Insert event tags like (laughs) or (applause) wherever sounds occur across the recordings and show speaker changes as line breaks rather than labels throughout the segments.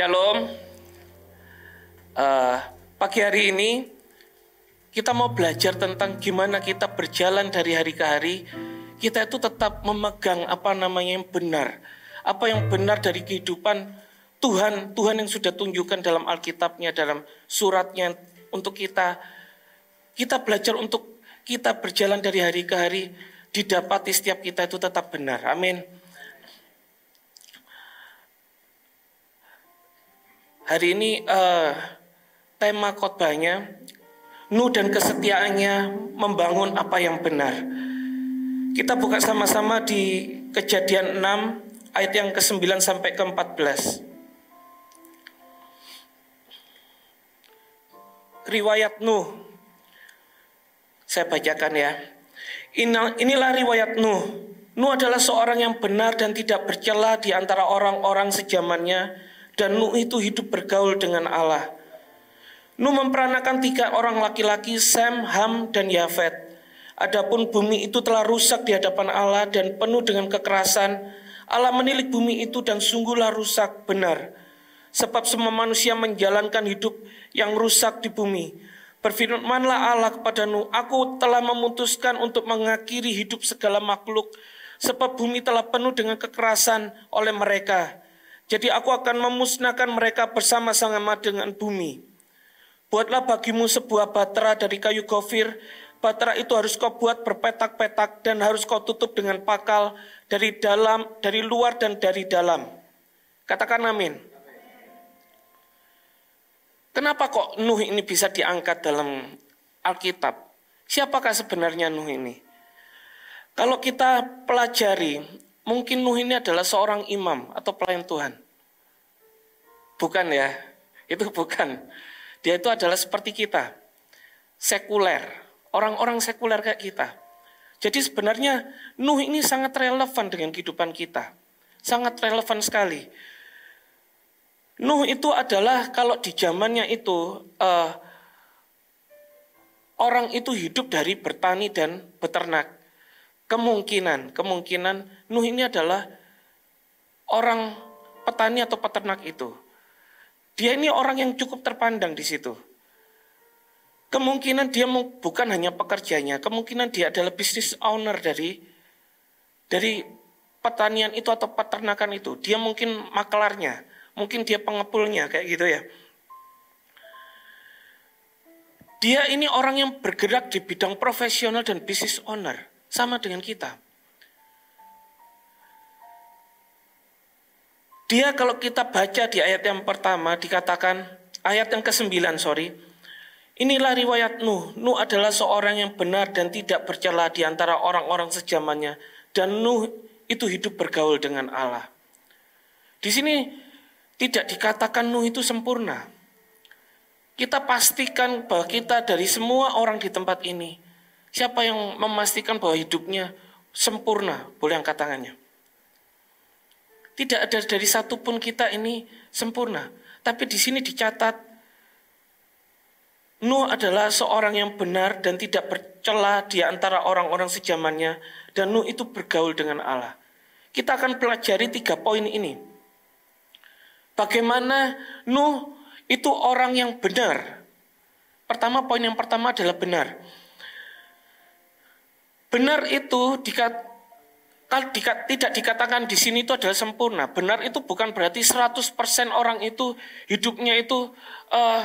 Shalom. Uh, pagi hari ini kita mau belajar tentang gimana kita berjalan dari hari ke hari. Kita itu tetap memegang apa namanya yang benar, apa yang benar dari kehidupan Tuhan, Tuhan yang sudah tunjukkan dalam Alkitabnya, dalam suratnya untuk kita. Kita belajar untuk kita berjalan dari hari ke hari didapati setiap kita itu tetap benar. Amin. Hari ini uh, tema kotbahnya Nu dan kesetiaannya membangun apa yang benar. Kita buka sama-sama di Kejadian 6 ayat yang ke-9 sampai ke-14. Riwayat Nuh. Saya bacakan ya. Inilah riwayat Nuh. Nuh adalah seorang yang benar dan tidak bercela di antara orang-orang sejamannya dan Nuh itu hidup bergaul dengan Allah. Nuh memperanakan tiga orang laki-laki, Sem, Ham, dan Yafet. Adapun bumi itu telah rusak di hadapan Allah dan penuh dengan kekerasan. Allah menilik bumi itu dan sungguhlah rusak benar. Sebab semua manusia menjalankan hidup yang rusak di bumi. Berfirmanlah Allah kepada Nuh, Aku telah memutuskan untuk mengakhiri hidup segala makhluk, sebab bumi telah penuh dengan kekerasan oleh mereka. Jadi aku akan memusnahkan mereka bersama-sama dengan bumi. Buatlah bagimu sebuah batera dari kayu gofir. Batera itu harus kau buat berpetak-petak dan harus kau tutup dengan pakal dari dalam, dari luar dan dari dalam. Katakan amin. Kenapa kok Nuh ini bisa diangkat dalam Alkitab? Siapakah sebenarnya Nuh ini? Kalau kita pelajari mungkin Nuh ini adalah seorang imam atau pelayan Tuhan. Bukan ya, itu bukan. Dia itu adalah seperti kita, sekuler, orang-orang sekuler kayak kita. Jadi sebenarnya Nuh ini sangat relevan dengan kehidupan kita. Sangat relevan sekali. Nuh itu adalah kalau di zamannya itu uh, orang itu hidup dari bertani dan beternak kemungkinan kemungkinan Nuh ini adalah orang petani atau peternak itu. Dia ini orang yang cukup terpandang di situ. Kemungkinan dia bukan hanya pekerjanya, kemungkinan dia adalah bisnis owner dari dari pertanian itu atau peternakan itu. Dia mungkin makelarnya, mungkin dia pengepulnya kayak gitu ya. Dia ini orang yang bergerak di bidang profesional dan bisnis owner sama dengan kita. Dia kalau kita baca di ayat yang pertama dikatakan ayat yang ke-9 sorry. Inilah riwayat Nuh. Nuh adalah seorang yang benar dan tidak bercela di antara orang-orang sejamannya dan Nuh itu hidup bergaul dengan Allah. Di sini tidak dikatakan Nuh itu sempurna. Kita pastikan bahwa kita dari semua orang di tempat ini Siapa yang memastikan bahwa hidupnya sempurna? Boleh angkat tangannya. Tidak ada dari satu pun kita ini sempurna. Tapi di sini dicatat Nuh adalah seorang yang benar dan tidak bercela di antara orang-orang sejamannya dan Nuh itu bergaul dengan Allah. Kita akan pelajari tiga poin ini. Bagaimana Nuh itu orang yang benar. Pertama poin yang pertama adalah benar benar itu dikat, dikat, tidak dikatakan di sini itu adalah sempurna. Benar itu bukan berarti 100% orang itu hidupnya itu uh,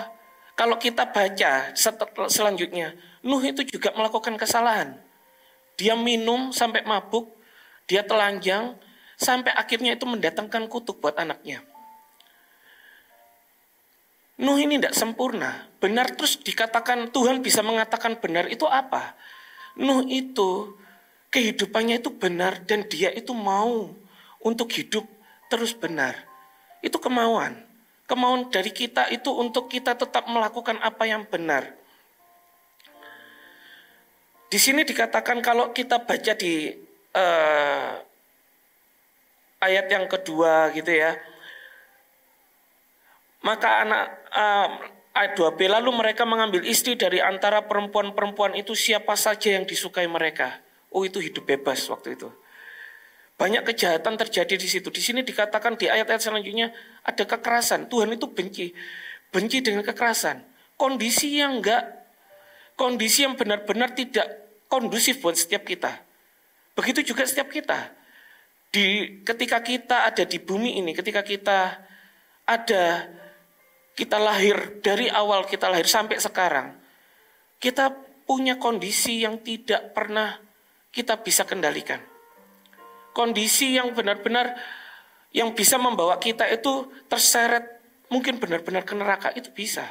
kalau kita baca setel, selanjutnya, Nuh itu juga melakukan kesalahan. Dia minum sampai mabuk, dia telanjang, sampai akhirnya itu mendatangkan kutuk buat anaknya. Nuh ini tidak sempurna. Benar terus dikatakan Tuhan bisa mengatakan benar itu apa? Nuh itu kehidupannya itu benar dan dia itu mau untuk hidup terus benar. Itu kemauan. Kemauan dari kita itu untuk kita tetap melakukan apa yang benar. Di sini dikatakan kalau kita baca di uh, ayat yang kedua gitu ya, maka anak uh, Ayat 2b, lalu mereka mengambil istri dari antara perempuan-perempuan itu siapa saja yang disukai mereka. Oh itu hidup bebas waktu itu. Banyak kejahatan terjadi di situ. Di sini dikatakan di ayat-ayat selanjutnya ada kekerasan. Tuhan itu benci. Benci dengan kekerasan. Kondisi yang enggak, kondisi yang benar-benar tidak kondusif buat setiap kita. Begitu juga setiap kita. Di ketika kita ada di bumi ini, ketika kita ada kita lahir dari awal kita lahir sampai sekarang kita punya kondisi yang tidak pernah kita bisa kendalikan. Kondisi yang benar-benar yang bisa membawa kita itu terseret mungkin benar-benar ke neraka itu bisa.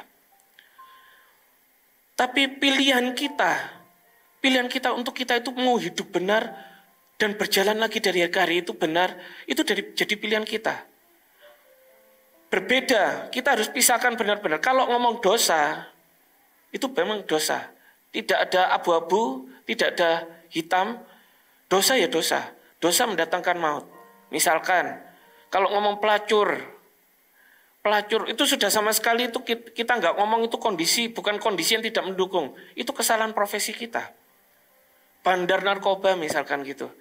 Tapi pilihan kita, pilihan kita untuk kita itu mau hidup benar dan berjalan lagi dari hari hari itu benar, itu dari jadi pilihan kita berbeda. Kita harus pisahkan benar-benar. Kalau ngomong dosa, itu memang dosa. Tidak ada abu-abu, tidak ada hitam. Dosa ya dosa. Dosa mendatangkan maut. Misalkan, kalau ngomong pelacur, pelacur itu sudah sama sekali itu kita nggak ngomong itu kondisi, bukan kondisi yang tidak mendukung. Itu kesalahan profesi kita. Bandar narkoba misalkan gitu.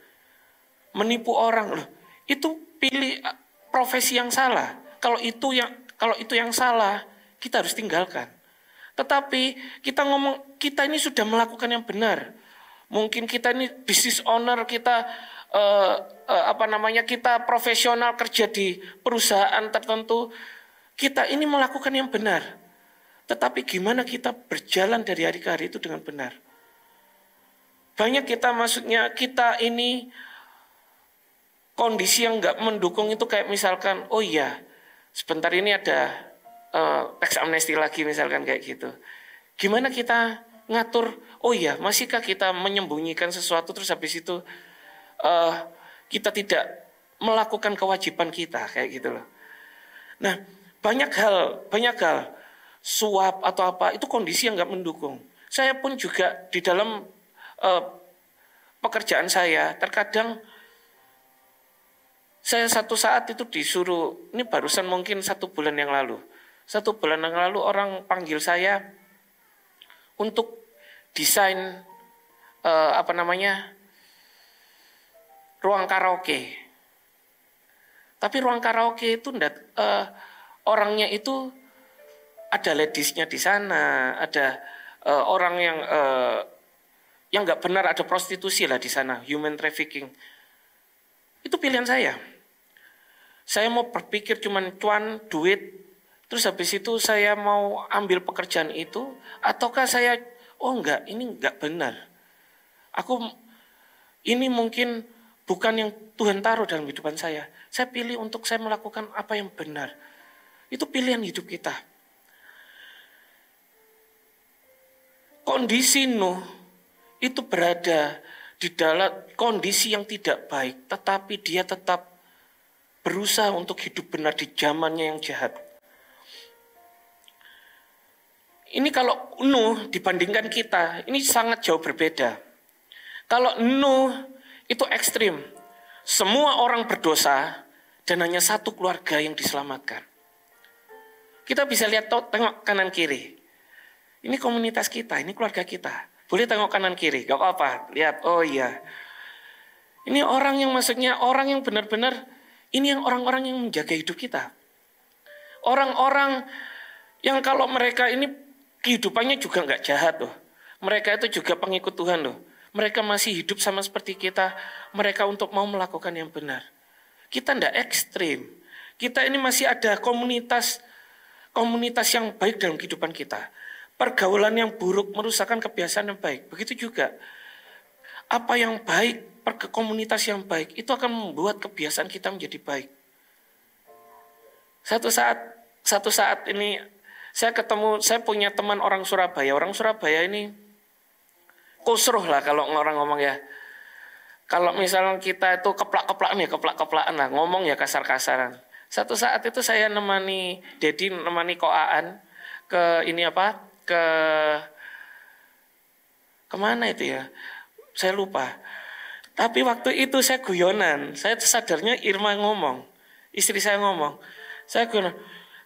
Menipu orang loh. Itu pilih eh, profesi yang salah kalau itu yang kalau itu yang salah, kita harus tinggalkan. Tetapi kita ngomong kita ini sudah melakukan yang benar. Mungkin kita ini business owner, kita eh, eh, apa namanya? kita profesional kerja di perusahaan tertentu. Kita ini melakukan yang benar. Tetapi gimana kita berjalan dari hari ke hari itu dengan benar? Banyak kita maksudnya kita ini kondisi yang nggak mendukung itu kayak misalkan, oh iya, sebentar ini ada uh, teks amnesti lagi misalkan kayak gitu. Gimana kita ngatur? Oh iya, masihkah kita menyembunyikan sesuatu terus habis itu uh, kita tidak melakukan kewajiban kita kayak gitu loh. Nah, banyak hal, banyak hal suap atau apa itu kondisi yang nggak mendukung. Saya pun juga di dalam uh, pekerjaan saya terkadang saya satu saat itu disuruh, ini barusan mungkin satu bulan yang lalu. Satu bulan yang lalu orang panggil saya untuk desain eh, apa namanya ruang karaoke. Tapi ruang karaoke itu ndak eh, orangnya itu ada ladiesnya di sana, ada uh, orang yang uh, yang nggak benar ada prostitusi lah di sana, human trafficking. Itu pilihan saya saya mau berpikir cuman cuan duit terus habis itu saya mau ambil pekerjaan itu ataukah saya oh enggak ini enggak benar aku ini mungkin bukan yang Tuhan taruh dalam kehidupan saya saya pilih untuk saya melakukan apa yang benar itu pilihan hidup kita kondisi Nuh itu berada di dalam kondisi yang tidak baik tetapi dia tetap berusaha untuk hidup benar di zamannya yang jahat. Ini kalau Nuh dibandingkan kita, ini sangat jauh berbeda. Kalau Nuh itu ekstrim, semua orang berdosa dan hanya satu keluarga yang diselamatkan. Kita bisa lihat, tengok kanan kiri. Ini komunitas kita, ini keluarga kita. Boleh tengok kanan kiri, gak apa-apa. Lihat, oh iya. Ini orang yang maksudnya orang yang benar-benar ini yang orang-orang yang menjaga hidup kita. Orang-orang yang kalau mereka ini kehidupannya juga nggak jahat loh. Mereka itu juga pengikut Tuhan loh. Mereka masih hidup sama seperti kita. Mereka untuk mau melakukan yang benar. Kita ndak ekstrim. Kita ini masih ada komunitas komunitas yang baik dalam kehidupan kita. Pergaulan yang buruk merusakkan kebiasaan yang baik. Begitu juga apa yang baik ke yang baik itu akan membuat kebiasaan kita menjadi baik. Satu saat satu saat ini saya ketemu saya punya teman orang Surabaya. Orang Surabaya ini kusruh lah kalau orang ngomong ya. Kalau misalnya kita itu keplak-keplak nih, keplak-keplakan lah, ngomong ya kasar-kasaran. Satu saat itu saya nemani Dedi nemani Koaan ke ini apa? ke kemana itu ya? Saya lupa tapi waktu itu saya guyonan, saya sadarnya Irma ngomong, istri saya ngomong, saya guyonan,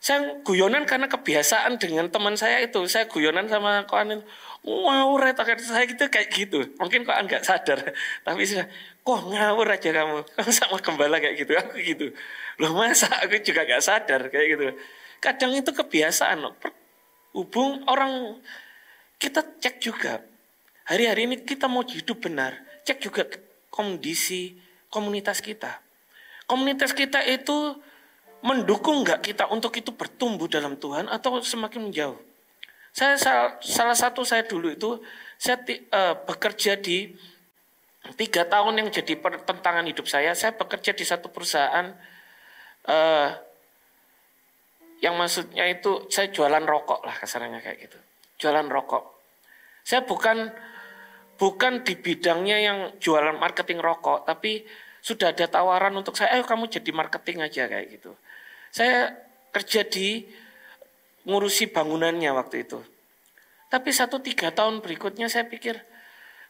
saya guyonan karena kebiasaan dengan teman saya itu, saya guyonan sama kawan itu, wow retakan saya gitu kayak gitu, mungkin kawan nggak sadar, (laughs) tapi saya kok ngawur aja kamu, (laughs) kamu sama gembala kayak gitu, aku gitu, loh masa aku juga nggak sadar kayak gitu, kadang itu kebiasaan, loh. hubung orang kita cek juga, hari-hari ini kita mau hidup benar, cek juga kondisi komunitas kita. Komunitas kita itu mendukung nggak kita untuk itu bertumbuh dalam Tuhan atau semakin menjauh. Saya salah satu saya dulu itu saya uh, bekerja di tiga tahun yang jadi pertentangan hidup saya. Saya bekerja di satu perusahaan uh, yang maksudnya itu saya jualan rokok lah kasarnya kayak gitu. Jualan rokok. Saya bukan bukan di bidangnya yang jualan marketing rokok, tapi sudah ada tawaran untuk saya, ayo kamu jadi marketing aja kayak gitu. Saya kerja di ngurusi bangunannya waktu itu. Tapi satu tiga tahun berikutnya saya pikir,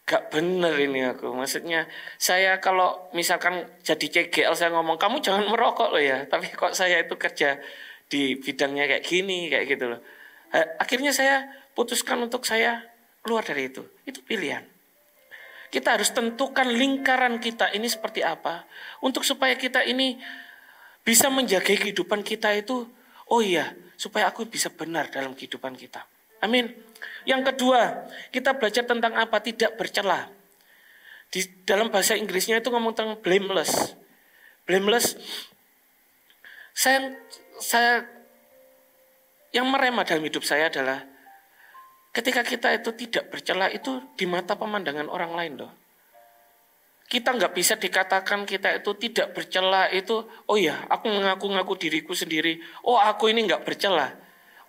gak bener ini aku. Maksudnya saya kalau misalkan jadi CGL saya ngomong kamu jangan merokok loh ya. Tapi kok saya itu kerja di bidangnya kayak gini kayak gitu loh. Eh, akhirnya saya putuskan untuk saya keluar dari itu. Itu pilihan kita harus tentukan lingkaran kita ini seperti apa untuk supaya kita ini bisa menjaga kehidupan kita itu oh iya supaya aku bisa benar dalam kehidupan kita. Amin. Yang kedua, kita belajar tentang apa tidak bercela. Di dalam bahasa Inggrisnya itu ngomong tentang blameless. Blameless saya saya yang merema dalam hidup saya adalah Ketika kita itu tidak bercela itu di mata pemandangan orang lain loh. Kita nggak bisa dikatakan kita itu tidak bercela itu, oh ya aku mengaku-ngaku diriku sendiri, oh aku ini nggak bercela.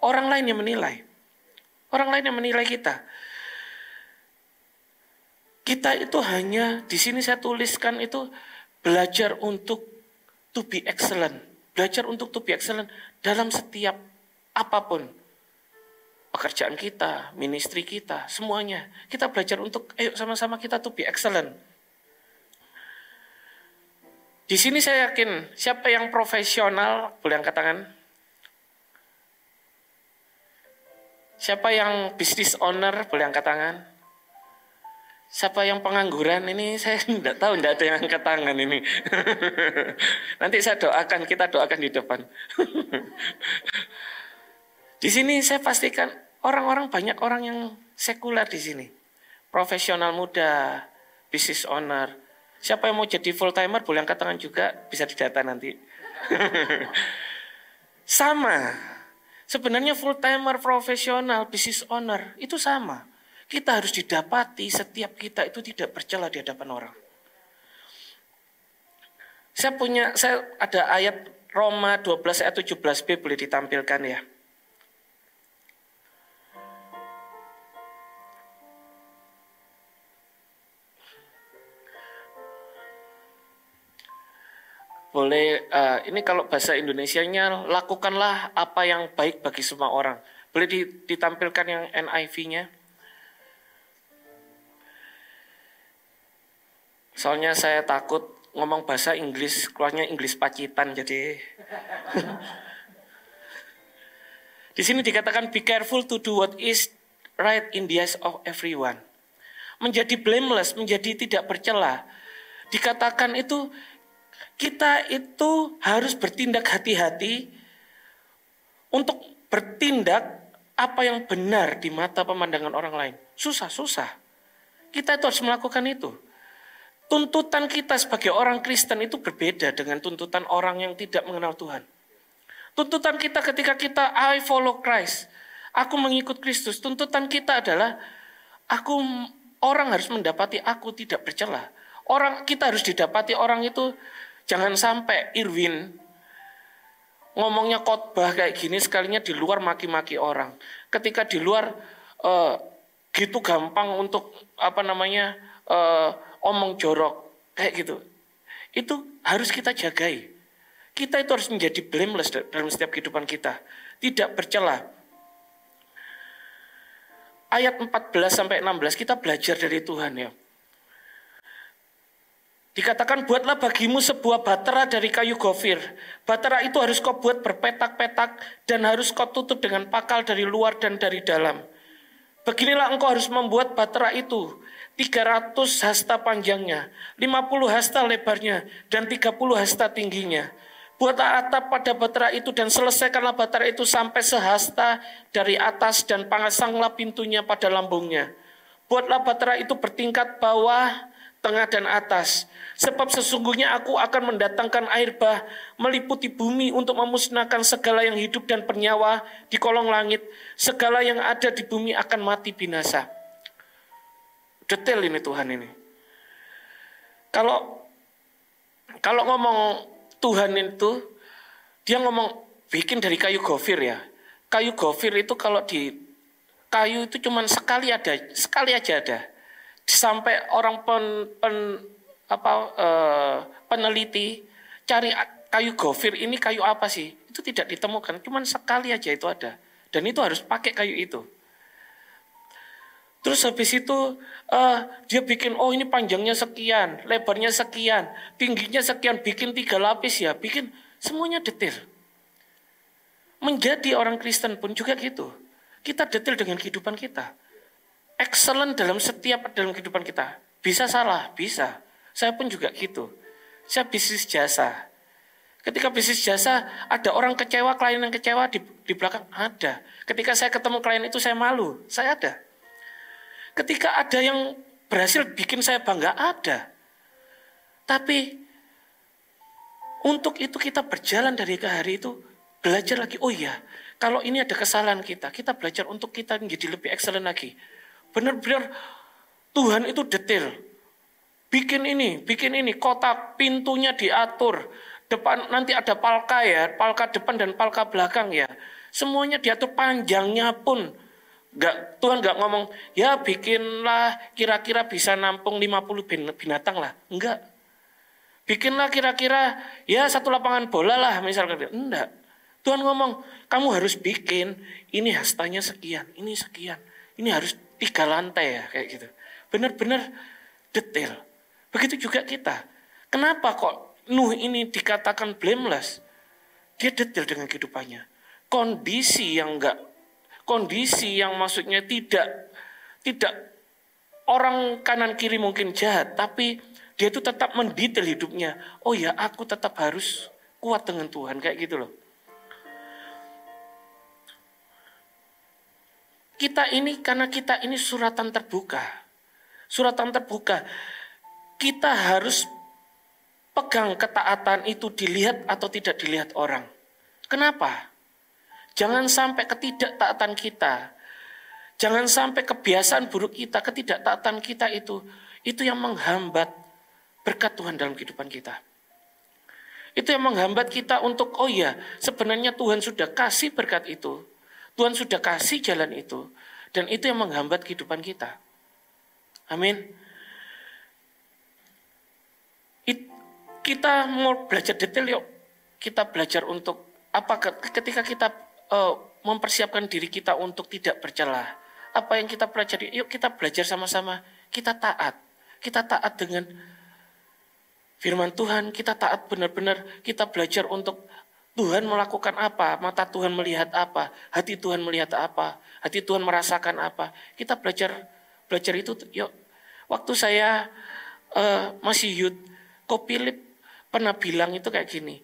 Orang lain yang menilai. Orang lain yang menilai kita. Kita itu hanya, di sini saya tuliskan itu, belajar untuk to be excellent. Belajar untuk to be excellent dalam setiap apapun pekerjaan kita, ministry kita, semuanya. Kita belajar untuk ayo sama-sama kita to be excellent. Di sini saya yakin siapa yang profesional boleh angkat tangan. Siapa yang business owner boleh angkat tangan. Siapa yang pengangguran ini saya tidak (laughs) tahu tidak ada yang angkat tangan ini. (laughs) Nanti saya doakan kita doakan di depan. (laughs) Di sini saya pastikan orang-orang banyak orang yang sekuler di sini. Profesional muda, business owner. Siapa yang mau jadi full timer boleh angkat tangan juga, bisa didata nanti. (laughs) sama. Sebenarnya full timer, profesional, business owner itu sama. Kita harus didapati setiap kita itu tidak bercela di hadapan orang. Saya punya saya ada ayat Roma 12 ayat 17b boleh ditampilkan ya. boleh uh, ini kalau bahasa Indonesianya lakukanlah apa yang baik bagi semua orang. Boleh ditampilkan yang NIV-nya? Soalnya saya takut ngomong bahasa Inggris, keluarnya Inggris pacitan jadi. (laughs) Di sini dikatakan be careful to do what is right in the eyes of everyone. Menjadi blameless, menjadi tidak bercela. Dikatakan itu kita itu harus bertindak hati-hati untuk bertindak apa yang benar di mata pemandangan orang lain. Susah-susah. Kita itu harus melakukan itu. Tuntutan kita sebagai orang Kristen itu berbeda dengan tuntutan orang yang tidak mengenal Tuhan. Tuntutan kita ketika kita I follow Christ, aku mengikut Kristus. Tuntutan kita adalah aku orang harus mendapati aku tidak bercela. Orang kita harus didapati orang itu Jangan sampai Irwin ngomongnya khotbah kayak gini sekalinya di luar maki-maki orang. Ketika di luar e, gitu gampang untuk apa namanya e, omong jorok kayak gitu. Itu harus kita jagai. Kita itu harus menjadi blameless dalam setiap kehidupan kita. Tidak bercela. Ayat 14 sampai 16 kita belajar dari Tuhan ya. Dikatakan buatlah bagimu sebuah batera dari kayu gofir. Batera itu harus kau buat berpetak-petak dan harus kau tutup dengan pakal dari luar dan dari dalam. Beginilah engkau harus membuat batera itu. 300 hasta panjangnya, 50 hasta lebarnya, dan 30 hasta tingginya. Buatlah atap pada batera itu dan selesaikanlah batera itu sampai sehasta dari atas dan pangasanglah pintunya pada lambungnya. Buatlah batera itu bertingkat bawah tengah dan atas. Sebab sesungguhnya aku akan mendatangkan air bah meliputi bumi untuk memusnahkan segala yang hidup dan bernyawa di kolong langit. Segala yang ada di bumi akan mati binasa. Detail ini Tuhan ini. Kalau kalau ngomong Tuhan itu, dia ngomong bikin dari kayu gofir ya. Kayu gofir itu kalau di kayu itu cuman sekali ada, sekali aja ada sampai orang pen, pen apa uh, peneliti cari kayu gofir ini kayu apa sih? Itu tidak ditemukan, cuman sekali aja itu ada. Dan itu harus pakai kayu itu. Terus habis itu uh, dia bikin oh ini panjangnya sekian, lebarnya sekian, tingginya sekian, bikin tiga lapis ya, bikin semuanya detail. Menjadi orang Kristen pun juga gitu. Kita detail dengan kehidupan kita excellent dalam setiap dalam kehidupan kita. Bisa salah, bisa. Saya pun juga gitu. Saya bisnis jasa. Ketika bisnis jasa, ada orang kecewa, klien yang kecewa di, di belakang ada. Ketika saya ketemu klien itu saya malu, saya ada. Ketika ada yang berhasil bikin saya bangga, ada. Tapi untuk itu kita berjalan dari ke hari itu belajar lagi. Oh iya, kalau ini ada kesalahan kita, kita belajar untuk kita menjadi lebih excellent lagi. Benar-benar Tuhan itu detail Bikin ini, bikin ini, kotak pintunya diatur. Depan nanti ada palka ya, palka depan dan palka belakang ya. Semuanya diatur panjangnya pun. Gak, Tuhan gak ngomong, ya bikinlah kira-kira bisa nampung 50 binatang lah. Enggak. Bikinlah kira-kira ya satu lapangan bola lah misalkan. Enggak. Tuhan ngomong, kamu harus bikin ini hastanya sekian, ini sekian. Ini harus tiga lantai ya kayak gitu. Benar-benar detail. Begitu juga kita. Kenapa kok Nuh ini dikatakan blameless? Dia detail dengan kehidupannya. Kondisi yang enggak kondisi yang maksudnya tidak tidak orang kanan kiri mungkin jahat, tapi dia itu tetap mendetail hidupnya. Oh ya, aku tetap harus kuat dengan Tuhan kayak gitu loh. kita ini karena kita ini suratan terbuka. Suratan terbuka. Kita harus pegang ketaatan itu dilihat atau tidak dilihat orang. Kenapa? Jangan sampai ketidaktaatan kita, jangan sampai kebiasaan buruk kita, ketidaktaatan kita itu, itu yang menghambat berkat Tuhan dalam kehidupan kita. Itu yang menghambat kita untuk, oh ya, sebenarnya Tuhan sudah kasih berkat itu, Tuhan sudah kasih jalan itu. Dan itu yang menghambat kehidupan kita. Amin. It, kita mau belajar detail yuk. Kita belajar untuk apa ketika kita uh, mempersiapkan diri kita untuk tidak bercelah. Apa yang kita pelajari, yuk kita belajar sama-sama. Kita taat. Kita taat dengan firman Tuhan, kita taat benar-benar, kita belajar untuk Tuhan melakukan apa, mata Tuhan melihat apa, hati Tuhan melihat apa, hati Tuhan merasakan apa. Kita belajar belajar itu yuk. Waktu saya uh, masih youth, Philip pernah bilang itu kayak gini.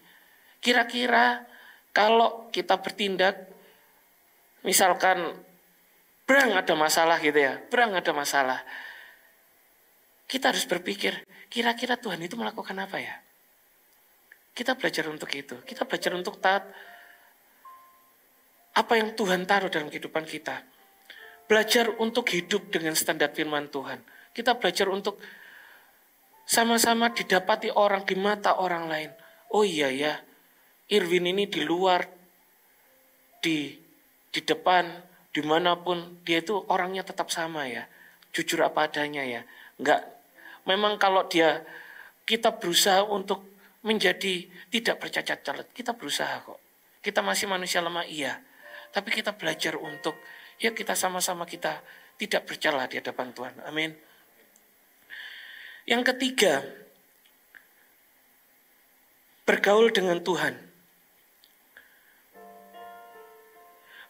Kira-kira kalau kita bertindak misalkan berang ada masalah gitu ya, berang ada masalah. Kita harus berpikir, kira-kira Tuhan itu melakukan apa ya? Kita belajar untuk itu. Kita belajar untuk taat apa yang Tuhan taruh dalam kehidupan kita. Belajar untuk hidup dengan standar firman Tuhan. Kita belajar untuk sama-sama didapati orang di mata orang lain. Oh iya ya, Irwin ini di luar, di di depan, dimanapun dia itu orangnya tetap sama ya, jujur apa adanya ya. Enggak, memang kalau dia kita berusaha untuk menjadi tidak bercacat celah. Kita berusaha kok. Kita masih manusia lemah iya. Tapi kita belajar untuk ya kita sama-sama kita tidak bercela di hadapan Tuhan. Amin. Yang ketiga, bergaul dengan Tuhan.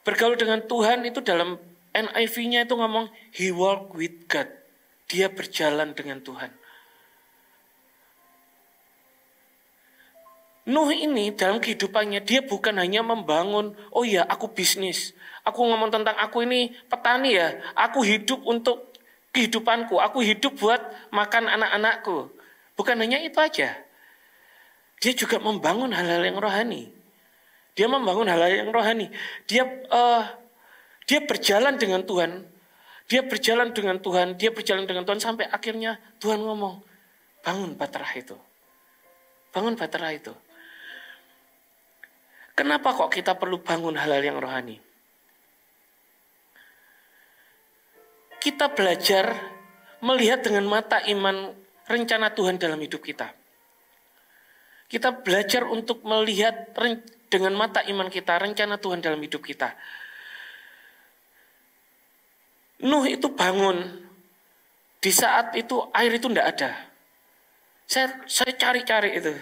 Bergaul dengan Tuhan itu dalam NIV-nya itu ngomong he walk with God. Dia berjalan dengan Tuhan. Nuh ini dalam kehidupannya dia bukan hanya membangun, oh ya aku bisnis, aku ngomong tentang aku ini petani ya, aku hidup untuk kehidupanku, aku hidup buat makan anak-anakku. Bukan hanya itu aja. Dia juga membangun hal-hal yang rohani. Dia membangun hal-hal yang rohani. Dia uh, dia berjalan dengan Tuhan. Dia berjalan dengan Tuhan, dia berjalan dengan Tuhan sampai akhirnya Tuhan ngomong, "Bangun batera itu." Bangun batera itu. Kenapa kok kita perlu bangun hal-hal yang rohani? Kita belajar melihat dengan mata iman rencana Tuhan dalam hidup kita. Kita belajar untuk melihat dengan mata iman kita rencana Tuhan dalam hidup kita. Nuh itu bangun di saat itu air itu tidak ada. Saya saya cari-cari itu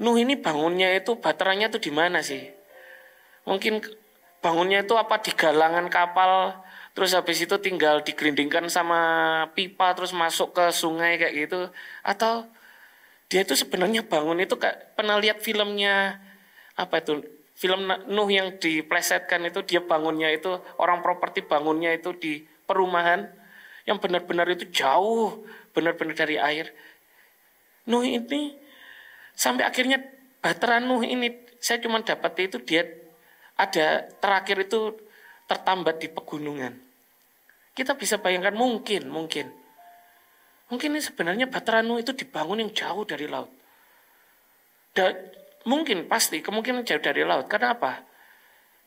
Nuh ini bangunnya itu baterainya itu di mana sih? Mungkin bangunnya itu apa di galangan kapal terus habis itu tinggal digerindingkan sama pipa terus masuk ke sungai kayak gitu atau dia itu sebenarnya bangun itu kayak pernah lihat filmnya apa itu film Nuh yang diplesetkan itu dia bangunnya itu orang properti bangunnya itu di perumahan yang benar-benar itu jauh benar-benar dari air Nuh ini Sampai akhirnya bateran Nuh ini saya cuma dapat itu dia ada terakhir itu tertambat di pegunungan. Kita bisa bayangkan mungkin, mungkin. Mungkin ini sebenarnya bateran Nuh itu dibangun yang jauh dari laut. Da, mungkin pasti kemungkinan jauh dari laut. Karena apa?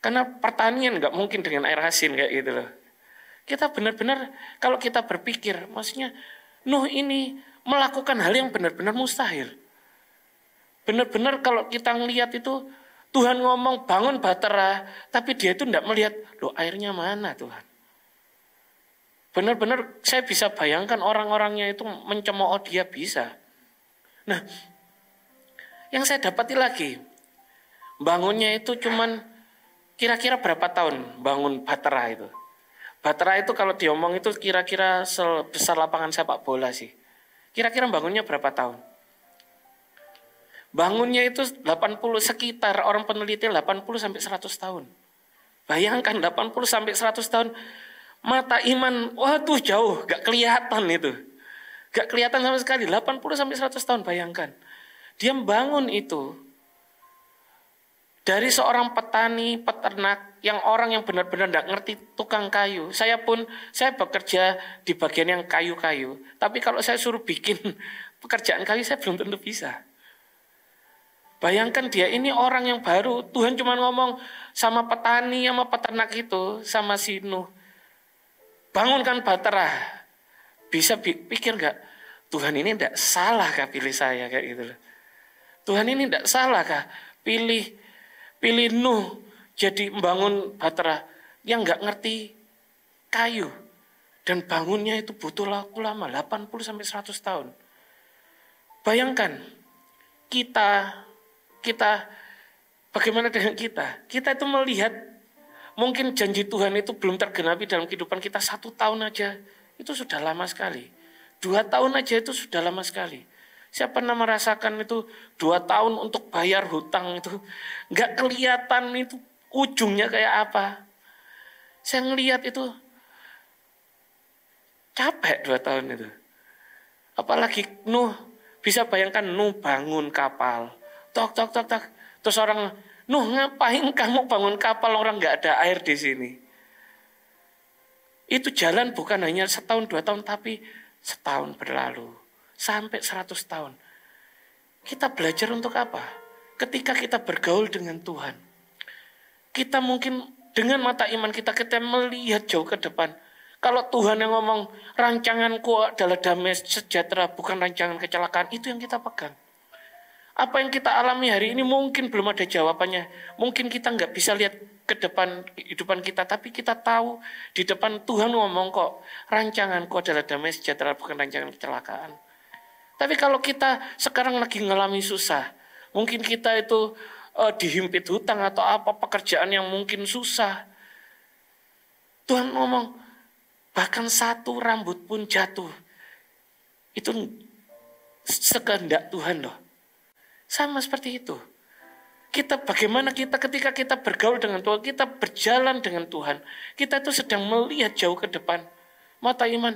Karena pertanian nggak mungkin dengan air asin kayak gitu loh. Kita benar-benar kalau kita berpikir, maksudnya Nuh ini melakukan hal yang benar-benar mustahil. Benar-benar kalau kita ngelihat itu Tuhan ngomong bangun batera, tapi dia itu tidak melihat lo airnya mana Tuhan. Benar-benar saya bisa bayangkan orang-orangnya itu mencemooh dia bisa. Nah, yang saya dapati lagi, bangunnya itu cuman kira-kira berapa tahun bangun batera itu. Batera itu kalau diomong itu kira-kira sebesar lapangan sepak bola sih. Kira-kira bangunnya berapa tahun? Bangunnya itu 80 sekitar, orang peneliti 80 sampai 100 tahun. Bayangkan 80 sampai 100 tahun, mata iman, waduh jauh, gak kelihatan itu. Gak kelihatan sama sekali, 80 sampai 100 tahun bayangkan. Dia membangun itu dari seorang petani, peternak, yang orang yang benar-benar tidak ngerti tukang kayu. Saya pun, saya bekerja di bagian yang kayu-kayu. Tapi kalau saya suruh bikin (laughs) pekerjaan kayu, saya belum tentu bisa. Bayangkan dia ini orang yang baru. Tuhan cuma ngomong sama petani, sama peternak itu, sama si Nuh. Bangunkan batera. Bisa pikir nggak? Tuhan ini tidak salah kah pilih saya kayak gitu loh. Tuhan ini tidak salah kah pilih pilih Nuh jadi membangun batera yang nggak ngerti kayu dan bangunnya itu butuh laku lama 80 sampai 100 tahun. Bayangkan kita kita bagaimana dengan kita? Kita itu melihat mungkin janji Tuhan itu belum tergenapi dalam kehidupan kita satu tahun aja itu sudah lama sekali. Dua tahun aja itu sudah lama sekali. Siapa pernah merasakan itu dua tahun untuk bayar hutang itu nggak kelihatan itu ujungnya kayak apa. Saya ngelihat itu capek dua tahun itu. Apalagi Nuh bisa bayangkan Nuh bangun kapal, tok tok tok tok. Terus orang, Nuh ngapain kamu bangun kapal orang nggak ada air di sini? Itu jalan bukan hanya setahun dua tahun tapi setahun berlalu sampai seratus tahun. Kita belajar untuk apa? Ketika kita bergaul dengan Tuhan, kita mungkin dengan mata iman kita kita melihat jauh ke depan. Kalau Tuhan yang ngomong rancanganku adalah damai sejahtera bukan rancangan kecelakaan, itu yang kita pegang apa yang kita alami hari ini mungkin belum ada jawabannya. Mungkin kita nggak bisa lihat ke depan kehidupan kita, tapi kita tahu di depan Tuhan ngomong kok, rancanganku adalah damai sejahtera, bukan rancangan kecelakaan. Tapi kalau kita sekarang lagi ngalami susah, mungkin kita itu eh, dihimpit hutang atau apa pekerjaan yang mungkin susah. Tuhan ngomong, bahkan satu rambut pun jatuh. Itu sekehendak Tuhan loh sama seperti itu. Kita bagaimana kita ketika kita bergaul dengan Tuhan, kita berjalan dengan Tuhan. Kita itu sedang melihat jauh ke depan. Mata iman,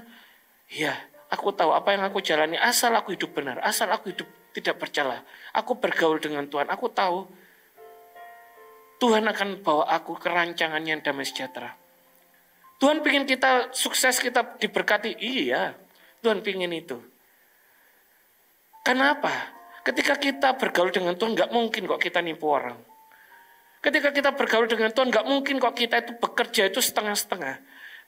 ya aku tahu apa yang aku jalani asal aku hidup benar, asal aku hidup tidak bercela. Aku bergaul dengan Tuhan, aku tahu Tuhan akan bawa aku ke rancangan yang damai sejahtera. Tuhan ingin kita sukses, kita diberkati. Iya, Tuhan ingin itu. Kenapa? Ketika kita bergaul dengan Tuhan, nggak mungkin kok kita nipu orang. Ketika kita bergaul dengan Tuhan, nggak mungkin kok kita itu bekerja itu setengah-setengah.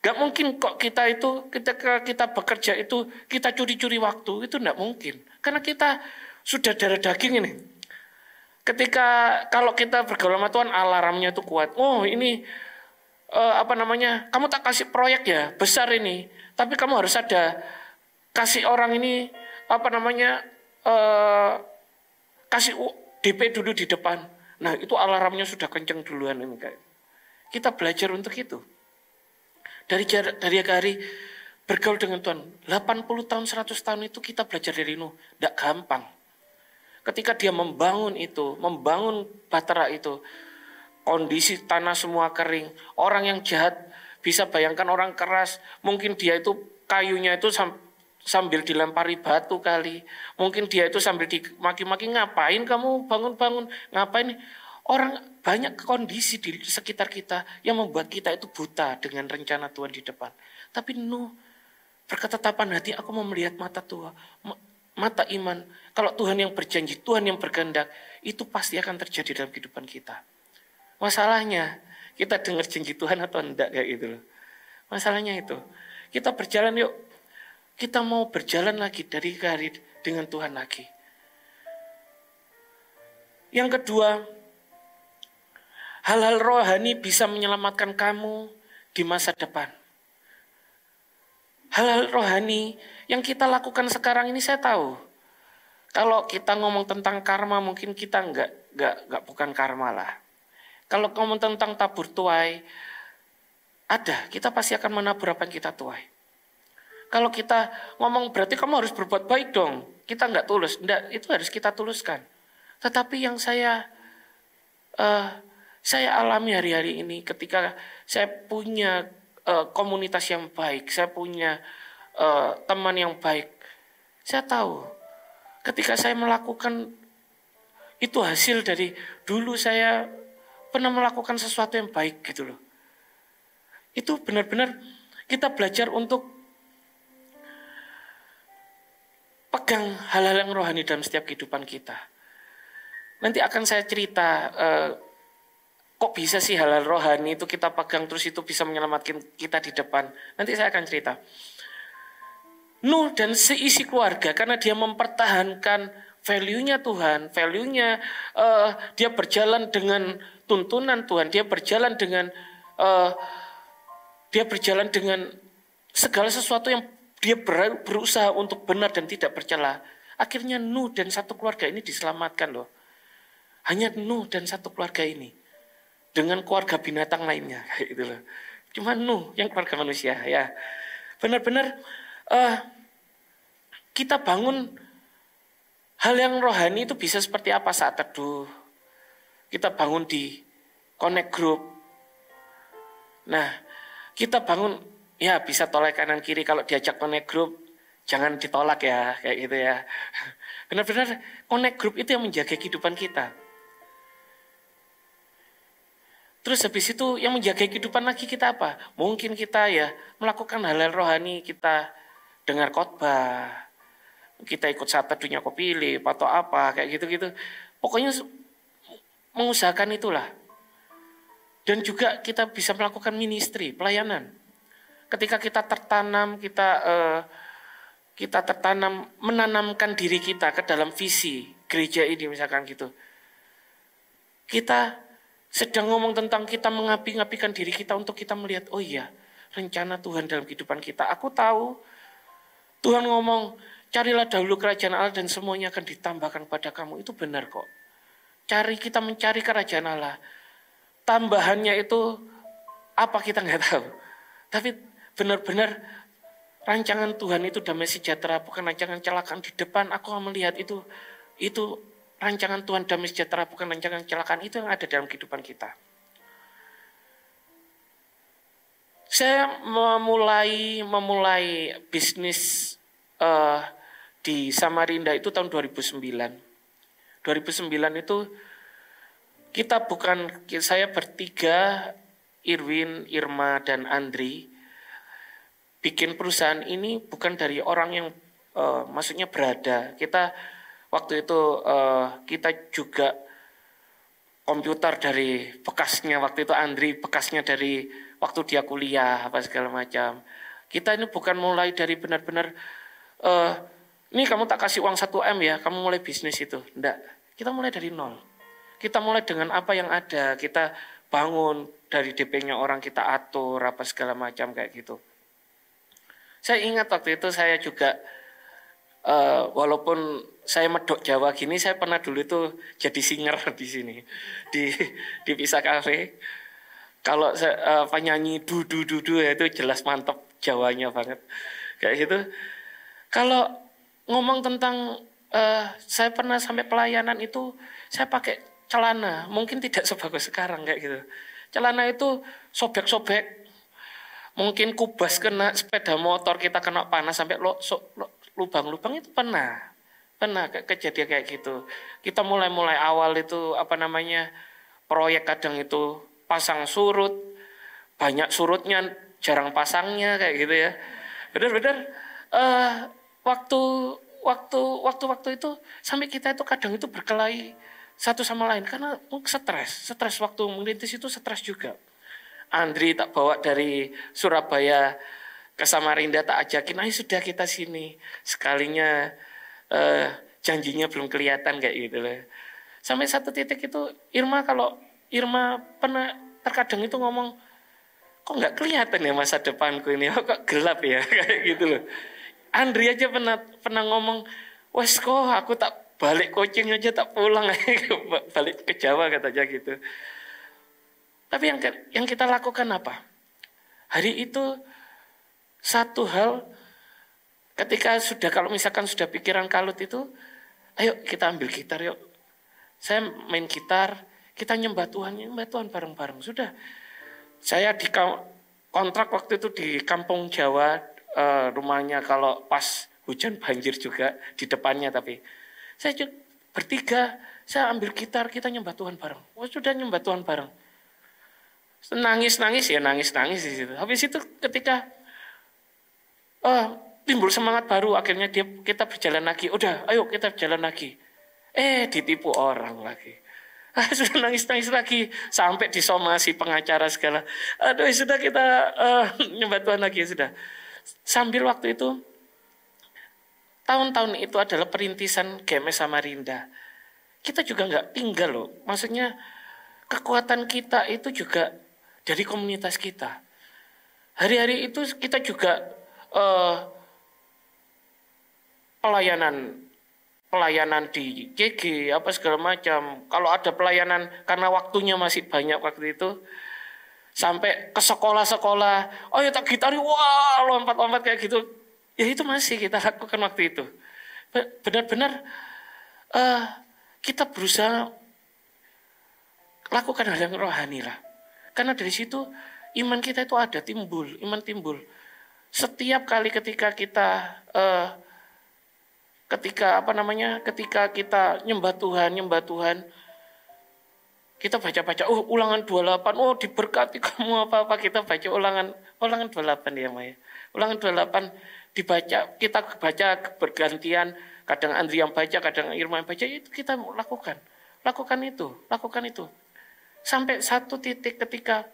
Gak mungkin kok kita itu, ketika kita bekerja itu, kita curi-curi waktu, itu gak mungkin. Karena kita sudah darah daging ini. Ketika kalau kita bergaul sama Tuhan, alarmnya itu kuat. Oh ini uh, apa namanya? Kamu tak kasih proyek ya besar ini, tapi kamu harus ada kasih orang ini apa namanya uh, kasih DP dulu di depan. Nah itu alarmnya sudah kenceng duluan ini kayak. Kita belajar untuk itu. Dari jarak, dari hari bergaul dengan Tuhan. 80 tahun, 100 tahun itu kita belajar dari Nuh. Tidak gampang. Ketika dia membangun itu, membangun batera itu, kondisi tanah semua kering. Orang yang jahat bisa bayangkan orang keras, mungkin dia itu kayunya itu sampai sambil dilempari batu kali. Mungkin dia itu sambil dimaki-maki ngapain kamu bangun-bangun, ngapain orang banyak kondisi di sekitar kita yang membuat kita itu buta dengan rencana Tuhan di depan. Tapi Nuh berketetapan hati aku mau melihat mata Tuhan, mata iman. Kalau Tuhan yang berjanji, Tuhan yang berkehendak, itu pasti akan terjadi dalam kehidupan kita. Masalahnya kita dengar janji Tuhan atau enggak kayak gitu loh. Masalahnya itu. Kita berjalan yuk kita mau berjalan lagi dari garis hari dengan Tuhan lagi. Yang kedua, hal-hal rohani bisa menyelamatkan kamu di masa depan. Hal-hal rohani yang kita lakukan sekarang ini saya tahu. Kalau kita ngomong tentang karma mungkin kita nggak nggak nggak bukan karma lah. Kalau ngomong tentang tabur tuai, ada kita pasti akan menabur apa yang kita tuai. Kalau kita ngomong berarti kamu harus berbuat baik dong. Kita nggak tulus, enggak, itu harus kita tuluskan. Tetapi yang saya uh, saya alami hari-hari ini ketika saya punya uh, komunitas yang baik, saya punya uh, teman yang baik, saya tahu ketika saya melakukan itu hasil dari dulu saya pernah melakukan sesuatu yang baik gitu loh. Itu benar-benar kita belajar untuk pegang hal-hal yang rohani dalam setiap kehidupan kita. Nanti akan saya cerita eh, kok bisa sih hal-hal rohani itu kita pegang terus itu bisa menyelamatkan kita di depan. Nanti saya akan cerita. Nuh dan seisi keluarga karena dia mempertahankan value-nya Tuhan, value-nya uh, dia berjalan dengan tuntunan Tuhan, dia berjalan dengan uh, dia berjalan dengan segala sesuatu yang dia berusaha untuk benar dan tidak bercela. Akhirnya Nuh dan satu keluarga ini diselamatkan loh. Hanya Nuh dan satu keluarga ini dengan keluarga binatang lainnya (laughs) gitu loh. Cuma Nuh yang keluarga manusia ya. Benar-benar uh, kita bangun hal yang rohani itu bisa seperti apa saat teduh. Kita bangun di connect group. Nah, kita bangun ya bisa tolak kanan kiri kalau diajak connect group jangan ditolak ya kayak gitu ya (laughs) benar-benar connect group itu yang menjaga kehidupan kita terus habis itu yang menjaga kehidupan lagi kita apa mungkin kita ya melakukan hal-hal rohani kita dengar khotbah kita ikut sahabat dunia kopilip atau apa kayak gitu-gitu pokoknya mengusahakan itulah dan juga kita bisa melakukan ministry pelayanan ketika kita tertanam kita uh, kita tertanam menanamkan diri kita ke dalam visi gereja ini misalkan gitu kita sedang ngomong tentang kita mengapi-ngapikan diri kita untuk kita melihat oh iya rencana Tuhan dalam kehidupan kita aku tahu Tuhan ngomong carilah dahulu kerajaan Allah dan semuanya akan ditambahkan pada kamu itu benar kok cari kita mencari kerajaan Allah tambahannya itu apa kita nggak tahu tapi benar-benar rancangan Tuhan itu damai sejahtera bukan rancangan celakaan di depan aku melihat itu itu rancangan Tuhan damai sejahtera bukan rancangan celakaan itu yang ada dalam kehidupan kita. Saya memulai memulai bisnis uh, di Samarinda itu tahun 2009. 2009 itu kita bukan saya bertiga Irwin, Irma dan Andri bikin perusahaan ini bukan dari orang yang uh, maksudnya berada. Kita waktu itu uh, kita juga komputer dari bekasnya waktu itu Andri bekasnya dari waktu dia kuliah apa segala macam. Kita ini bukan mulai dari benar-benar uh, eh, ini kamu tak kasih uang 1 M ya, kamu mulai bisnis itu. Enggak. Kita mulai dari nol. Kita mulai dengan apa yang ada, kita bangun dari DP-nya orang kita atur apa segala macam kayak gitu. Saya ingat waktu itu saya juga uh, walaupun saya medok Jawa gini, saya pernah dulu itu jadi singer (laughs) di sini di di Pisa Cafe. Kalau saya uh, eh, penyanyi du du du du ya itu jelas mantap Jawanya banget kayak gitu. Kalau ngomong tentang uh, saya pernah sampai pelayanan itu saya pakai celana, mungkin tidak (laughs) sebagus sekarang kayak gitu. Celana itu sobek-sobek mungkin kubas kena sepeda motor kita kena panas sampai lo, so, lo lubang-lubang itu pernah pernah ke kejadian kayak gitu kita mulai-mulai awal itu apa namanya proyek kadang itu pasang surut banyak surutnya jarang pasangnya kayak gitu ya benar-benar uh, eh, waktu waktu waktu waktu itu sampai kita itu kadang itu berkelahi satu sama lain karena mm, stres stres waktu mengintis itu stres juga Andri tak bawa dari Surabaya ke Samarinda tak ajakin ayo sudah kita sini sekalinya eh, janjinya belum kelihatan kayak gitu loh sampai satu titik itu Irma kalau Irma pernah terkadang itu ngomong kok nggak kelihatan ya masa depanku ini oh, kok gelap ya (laughs) kayak gitu loh Andri aja pernah pernah ngomong wes kok aku tak balik kucing aja tak pulang (laughs) balik ke Jawa katanya gitu tapi yang yang kita lakukan apa? Hari itu satu hal ketika sudah kalau misalkan sudah pikiran kalut itu, ayo kita ambil gitar yuk. Saya main gitar, kita nyembah Tuhan, nyembah Tuhan bareng-bareng. Sudah. Saya di kontrak waktu itu di kampung Jawa eh, rumahnya kalau pas hujan banjir juga di depannya tapi saya juga bertiga saya ambil gitar kita nyembah Tuhan bareng. Oh, sudah nyembah Tuhan bareng nangis-nangis ya nangis-nangis di situ. Habis itu ketika oh, timbul semangat baru akhirnya dia kita berjalan lagi. Udah, ayo kita berjalan lagi. Eh, ditipu orang lagi. senangis (laughs) ah, sudah nangis-nangis lagi sampai disomasi pengacara segala. Aduh, sudah kita eh, uh, (laughs) nyembah Tuhan lagi sudah. Sambil waktu itu tahun-tahun itu adalah perintisan Gemes sama Rinda. Kita juga nggak tinggal loh. Maksudnya kekuatan kita itu juga dari komunitas kita. Hari-hari itu kita juga uh, pelayanan pelayanan di GG apa segala macam. Kalau ada pelayanan karena waktunya masih banyak waktu itu sampai ke sekolah-sekolah, oh ya tak gitar, wah lompat-lompat kayak gitu. Ya itu masih kita (laughs) lakukan waktu itu. Benar-benar uh, kita berusaha lakukan hal yang rohani lah. Karena dari situ iman kita itu ada timbul, iman timbul. Setiap kali ketika kita eh, ketika apa namanya? ketika kita nyembah Tuhan, nyembah Tuhan kita baca-baca oh ulangan 28 oh diberkati kamu apa-apa kita baca ulangan ulangan 28 ya Maya. Ulangan 28 dibaca kita baca bergantian kadang Andri yang baca, kadang Irma yang baca ya itu kita lakukan. Lakukan itu, lakukan itu. Sampai satu titik ketika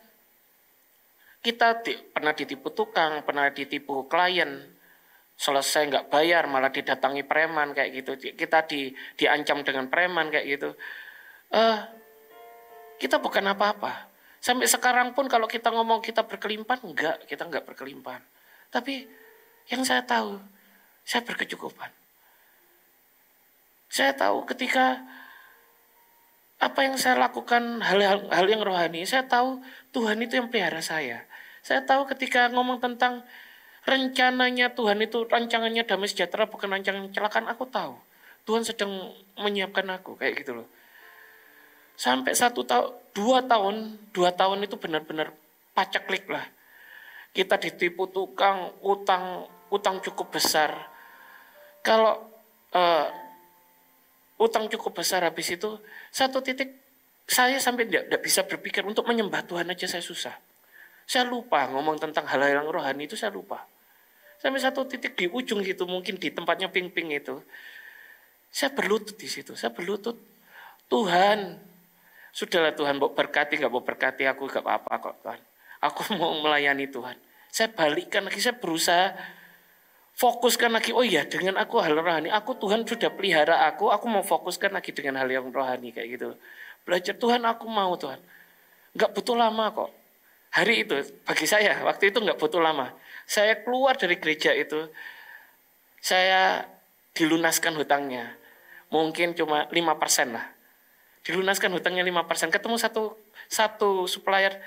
kita di, pernah ditipu tukang, pernah ditipu klien, selesai nggak bayar malah didatangi preman kayak gitu, kita di, diancam dengan preman kayak gitu. uh, kita bukan apa-apa. Sampai sekarang pun kalau kita ngomong kita berkelimpahan enggak, kita enggak berkelimpahan Tapi yang saya tahu, saya berkecukupan. Saya tahu ketika apa yang saya lakukan hal-hal yang rohani, saya tahu Tuhan itu yang pelihara saya. Saya tahu ketika ngomong tentang rencananya Tuhan itu rancangannya damai sejahtera bukan rancangan kecelakaan aku tahu Tuhan sedang menyiapkan aku kayak gitu loh sampai satu tahun dua tahun dua tahun itu benar-benar pacaklik lah kita ditipu tukang utang utang cukup besar kalau uh, utang cukup besar habis itu satu titik saya sampai tidak bisa berpikir untuk menyembah Tuhan aja saya susah. Saya lupa ngomong tentang hal-hal yang rohani itu saya lupa. Sampai satu titik di ujung situ mungkin di tempatnya ping-ping itu. Saya berlutut di situ, saya berlutut. Tuhan, sudahlah Tuhan mau berkati, nggak mau berkati aku gak apa-apa kok Tuhan. Aku (laughs) mau melayani Tuhan. Saya balikkan lagi, saya berusaha fokuskan lagi oh iya dengan aku hal rohani aku Tuhan sudah pelihara aku aku mau fokuskan lagi dengan hal yang rohani kayak gitu belajar Tuhan aku mau Tuhan nggak butuh lama kok hari itu bagi saya waktu itu nggak butuh lama saya keluar dari gereja itu saya dilunaskan hutangnya mungkin cuma 5% lah dilunaskan hutangnya 5% ketemu satu satu supplier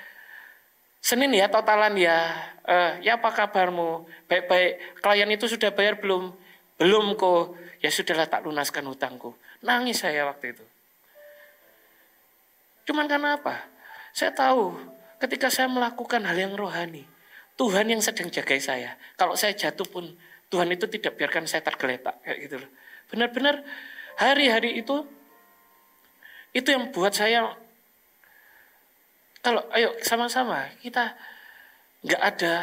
Senin ya totalan ya. Uh, ya apa kabarmu? Baik-baik. Klien itu sudah bayar belum? Belum kok. Ya sudahlah tak lunaskan hutangku. Nangis saya waktu itu. Cuman karena apa? Saya tahu ketika saya melakukan hal yang rohani, Tuhan yang sedang jagai saya. Kalau saya jatuh pun Tuhan itu tidak biarkan saya tergeletak kayak gitu loh. Benar-benar hari-hari itu itu yang buat saya kalau ayo sama-sama kita nggak ada.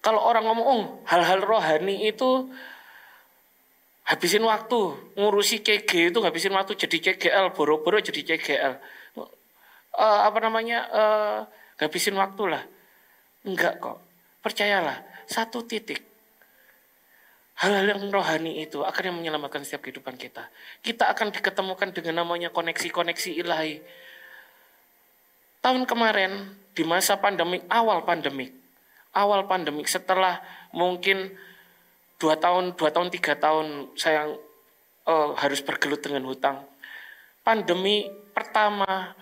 Kalau orang ngomong oh, hal-hal rohani itu habisin waktu ngurusi KG itu habisin waktu jadi CGL boro-boro jadi CGL uh, eh, apa namanya uh, eh, habisin waktu lah enggak kok percayalah satu titik hal-hal yang rohani itu akan menyelamatkan setiap kehidupan kita kita akan diketemukan dengan namanya koneksi-koneksi ilahi Tahun kemarin di masa pandemik, awal pandemik, awal pandemik setelah mungkin dua tahun, dua tahun, tiga tahun saya uh, harus bergelut dengan hutang. Pandemi pertama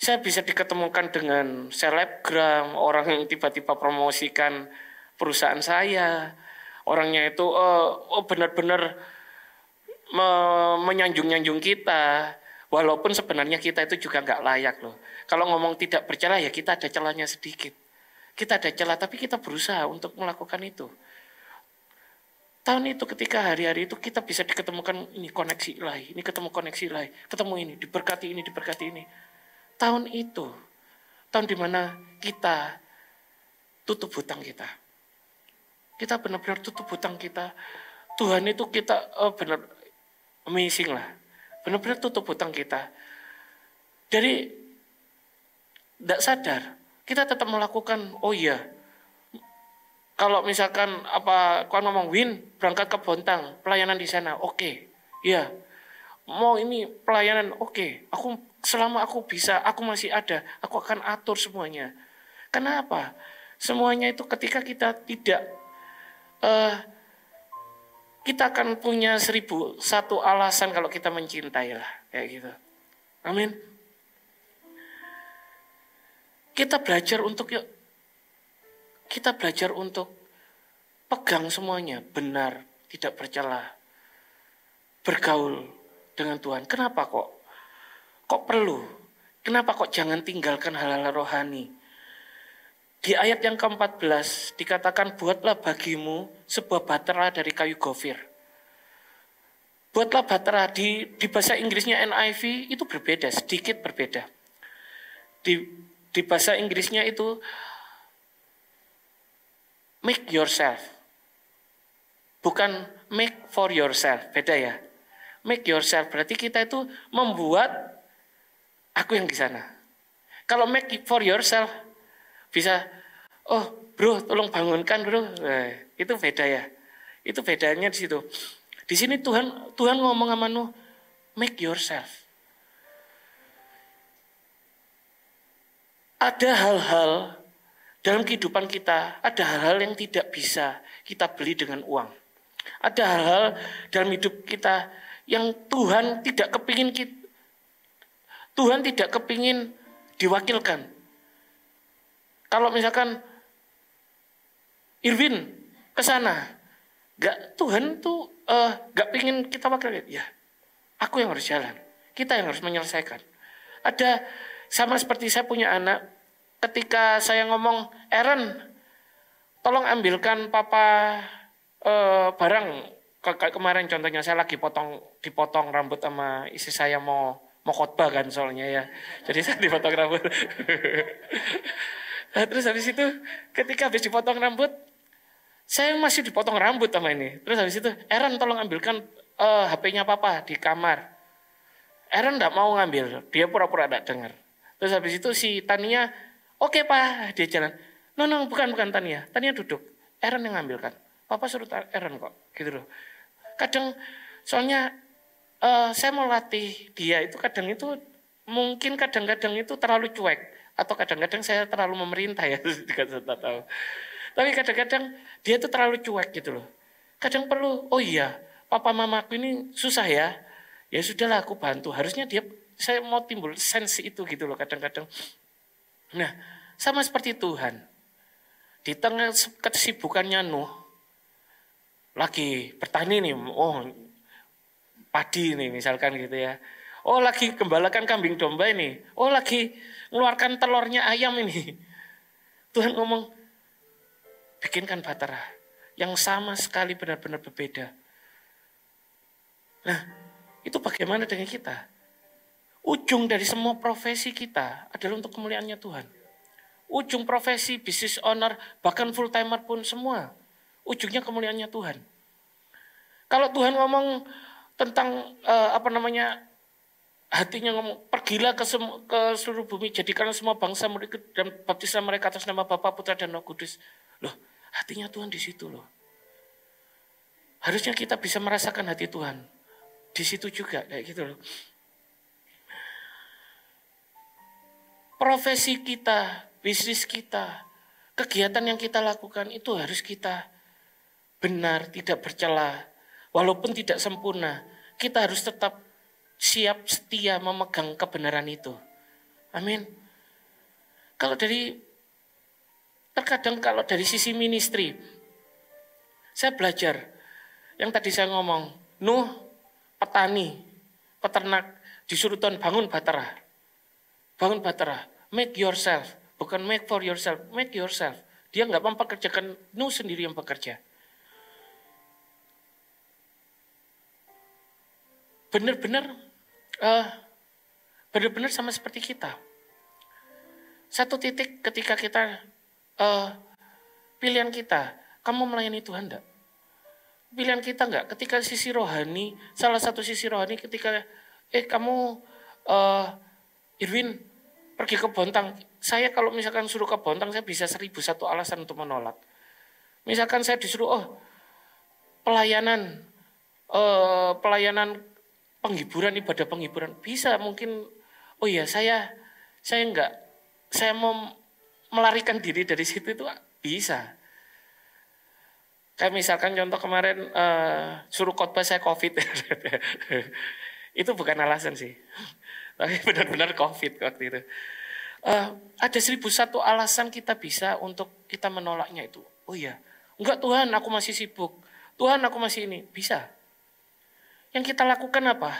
saya bisa diketemukan dengan selebgram, orang yang tiba-tiba promosikan perusahaan saya. Orangnya itu eh, oh benar-benar me menyanjung-nyanjung kita. Walaupun sebenarnya kita itu juga nggak layak loh. Kalau ngomong tidak bercela ya kita ada celahnya sedikit. Kita ada celah tapi kita berusaha untuk melakukan itu. Tahun itu ketika hari-hari itu kita bisa diketemukan ini koneksi ilahi, ini ketemu koneksi ilahi, ketemu ini, diberkati ini, diberkati ini. Tahun itu, tahun dimana kita tutup hutang kita. Kita benar-benar tutup hutang kita. Tuhan itu kita oh benar amazing lah. Benar-benar tutup hutang kita. Jadi tidak sadar, kita tetap melakukan, oh iya, kalau misalkan apa kawan ngomong Win berangkat ke Bontang pelayanan di sana oke okay. ya mau ini pelayanan oke okay. aku selama aku bisa aku masih ada aku akan atur semuanya kenapa semuanya itu ketika kita tidak uh, kita akan punya seribu satu alasan kalau kita mencintai lah kayak gitu. Amin. Kita belajar untuk yuk kita belajar untuk pegang semuanya benar, tidak bercela. Bergaul dengan Tuhan. Kenapa kok? Kok perlu? Kenapa kok jangan tinggalkan hal-hal rohani? Di ayat yang ke-14 dikatakan buatlah bagimu sebuah batera dari kayu gofir. Buatlah batera di, di bahasa Inggrisnya NIV itu berbeda, sedikit berbeda. Di, di bahasa Inggrisnya itu make yourself. Bukan make for yourself, beda ya. Make yourself berarti kita itu membuat aku yang di sana. Kalau make for yourself bisa oh bro tolong bangunkan bro nah, itu beda ya itu bedanya di situ di sini Tuhan Tuhan ngomong sama Nuh make yourself ada hal-hal dalam kehidupan kita ada hal-hal yang tidak bisa kita beli dengan uang ada hal-hal dalam hidup kita yang Tuhan tidak kepingin kita, Tuhan tidak kepingin diwakilkan kalau misalkan Irwin ke sana, gak Tuhan tuh uh, eh, gak pingin kita wakil Ya, aku yang harus jalan. Kita yang harus menyelesaikan. Ada sama seperti saya punya anak. Ketika saya ngomong, Aaron, tolong ambilkan papa uh, barang kayak kemarin contohnya saya lagi potong dipotong rambut sama istri saya mau mau khotbah kan soalnya ya jadi saya dipotong rambut (laughs) Nah, terus habis itu ketika habis dipotong rambut, saya masih dipotong rambut sama ini. Terus habis itu, Aaron tolong ambilkan uh, eh, HP-nya papa di kamar. Aaron tidak mau ngambil, dia pura-pura tidak dengar. Terus habis itu si Tania, oke okay, pak, dia jalan. No, no, bukan, bukan Tania. Tania duduk, Aaron yang ngambilkan. Papa suruh Aaron kok, gitu loh. Kadang, soalnya uh, saya mau latih dia itu kadang itu, mungkin kadang-kadang itu terlalu cuek atau kadang-kadang saya terlalu memerintah ya (laughs) juga saya tahu. Tapi kadang-kadang dia itu terlalu cuek gitu loh. Kadang perlu, oh iya, papa mamaku ini susah ya. Ya sudahlah aku bantu. Harusnya dia saya mau timbul sensi itu gitu loh kadang-kadang. Nah, sama seperti Tuhan. Di tengah kesibukannya Nuh lagi bertani nih, oh padi nih misalkan gitu ya Oh lagi gembalakan kambing domba ini. Oh lagi mengeluarkan telurnya ayam ini. (laughs) Tuhan ngomong, bikinkan batara yang sama sekali benar-benar berbeda. Nah, itu bagaimana dengan kita? Ujung dari semua profesi kita adalah untuk kemuliaannya Tuhan. Ujung profesi, bisnis owner, bahkan full timer pun semua. Ujungnya kemuliaannya Tuhan. Kalau Tuhan ngomong tentang uh, apa namanya hatinya ngomong pergilah ke, semu, ke seluruh bumi jadikan semua bangsa murid dan baptisan mereka atas nama Bapa Putra dan Roh Kudus loh hatinya Tuhan di situ loh harusnya kita bisa merasakan hati Tuhan di situ juga kayak gitu loh profesi kita bisnis kita kegiatan yang kita lakukan itu harus kita benar tidak bercela walaupun tidak sempurna kita harus tetap siap setia memegang kebenaran itu. Amin. Kalau dari terkadang kalau dari sisi ministry saya belajar yang tadi saya ngomong, Nuh petani, peternak disuruh Tuhan bangun batera. Bangun batera, make yourself, bukan make for yourself, make yourself. Dia nggak mempekerjakan Nuh sendiri yang bekerja. benar-benar uh, benar-benar sama seperti kita. Satu titik ketika kita uh, pilihan kita, kamu melayani Tuhan enggak? Pilihan kita enggak? Ketika sisi rohani, salah satu sisi rohani ketika eh kamu uh, Irwin pergi ke Bontang. Saya kalau misalkan suruh ke Bontang saya bisa seribu satu alasan untuk menolak. Misalkan saya disuruh oh pelayanan eh, pelayanan penghiburan ibadah penghiburan bisa mungkin oh iya saya saya nggak saya mau melarikan diri dari situ itu bisa kayak misalkan contoh kemarin uh, suruh khotbah saya covid (laughs) itu bukan alasan sih tapi benar-benar covid waktu itu uh, ada seribu satu alasan kita bisa untuk kita menolaknya itu oh iya enggak Tuhan aku masih sibuk Tuhan aku masih ini bisa yang kita lakukan apa?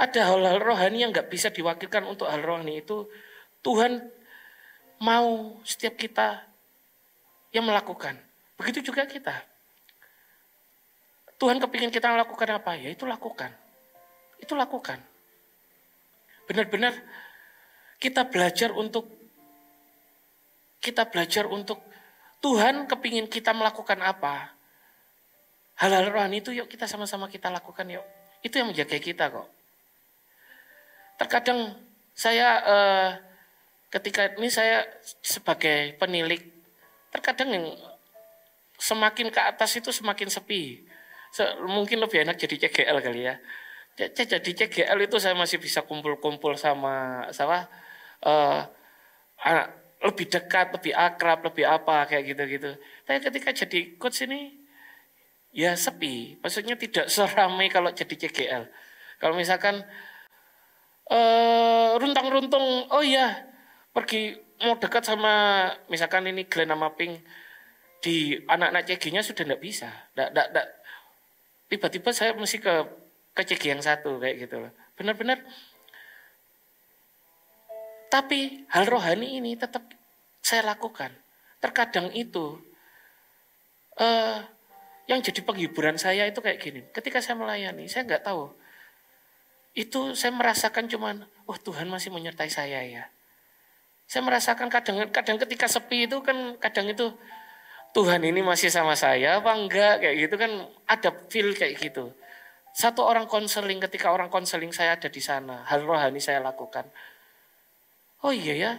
Ada hal-hal rohani yang nggak bisa diwakilkan untuk hal rohani itu. Tuhan mau setiap kita yang melakukan. Begitu juga kita. Tuhan kepingin kita melakukan apa? Ya itu lakukan. Itu lakukan. Benar-benar kita belajar untuk kita belajar untuk Tuhan kepingin kita melakukan apa? Hal-hal rohani itu yuk kita sama-sama kita lakukan yuk. Itu yang menjaga kita kok. Terkadang saya eh, ketika ini saya sebagai penilik, terkadang yang semakin ke atas itu semakin sepi. Mungkin lebih enak jadi CGL kali ya. Jadi CGL itu saya masih bisa kumpul-kumpul sama sama eh, anak lebih dekat, lebih akrab, lebih apa kayak gitu-gitu. Tapi ketika jadi coach ini ya sepi. Maksudnya tidak (laughs) seramai kalau jadi CGL. Kalau misalkan eh, runtang-runtung, oh iya, pergi mau dekat sama misalkan ini Glenn sama Pink di anak-anak CG-nya sudah tidak bisa. Tiba-tiba saya mesti ke ke CG yang satu kayak gitu loh. Benar-benar. Tapi hal rohani ini tetap saya lakukan. Terkadang itu uh, yang jadi penghiburan saya itu kayak gini. Ketika saya melayani, saya nggak tahu. Itu saya merasakan cuman, wah oh, Tuhan masih menyertai saya ya. Saya merasakan kadang-kadang ketika sepi itu kan kadang itu Tuhan ini masih sama saya apa enggak kayak gitu kan ada feel kayak gitu. Satu orang konseling ketika orang konseling saya ada di sana, hal rohani saya lakukan. Oh iya ya,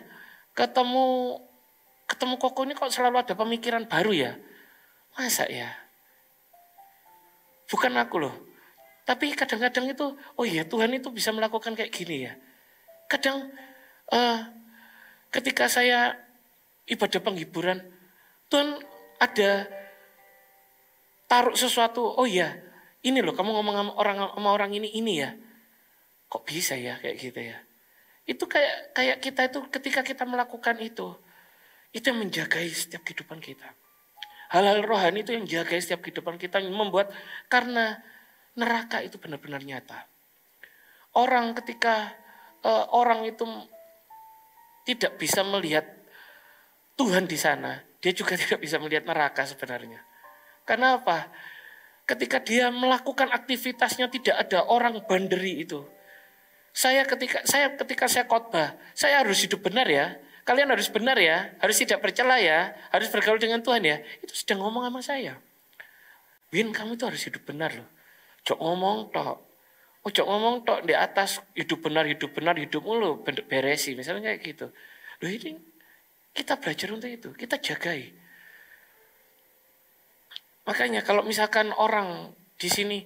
ketemu ketemu koko ini kok selalu ada pemikiran baru ya. Masa ya? Bukan aku loh. Tapi kadang-kadang itu, oh iya Tuhan itu bisa melakukan kayak gini ya. Kadang uh, ketika saya ibadah penghiburan, Tuhan ada taruh sesuatu, oh iya ini loh kamu ngomong sama orang sama orang ini ini ya. Kok bisa ya kayak gitu ya. Itu kayak kayak kita itu ketika kita melakukan itu, itu yang menjagai setiap kehidupan kita. Hal-hal rohani itu yang jaga setiap kehidupan kita yang membuat karena neraka itu benar-benar nyata. Orang ketika uh, orang itu tidak bisa melihat Tuhan di sana, dia juga (laughs) tidak bisa melihat neraka sebenarnya. Karena apa? Ketika dia melakukan aktivitasnya tidak ada orang banderi itu. Saya ketika saya ketika saya khotbah, saya harus hidup benar ya kalian harus benar ya, harus tidak bercela ya, harus bergaul dengan Tuhan ya. Itu sedang ngomong sama saya. Win, kamu itu harus hidup benar loh. cok ngomong tok. cok ngomong tok di atas hidup benar, hidup benar, hidup mulu beresi. Misalnya kayak gitu. Loh ini kita belajar untuk itu, kita jagai. Makanya kalau misalkan orang di sini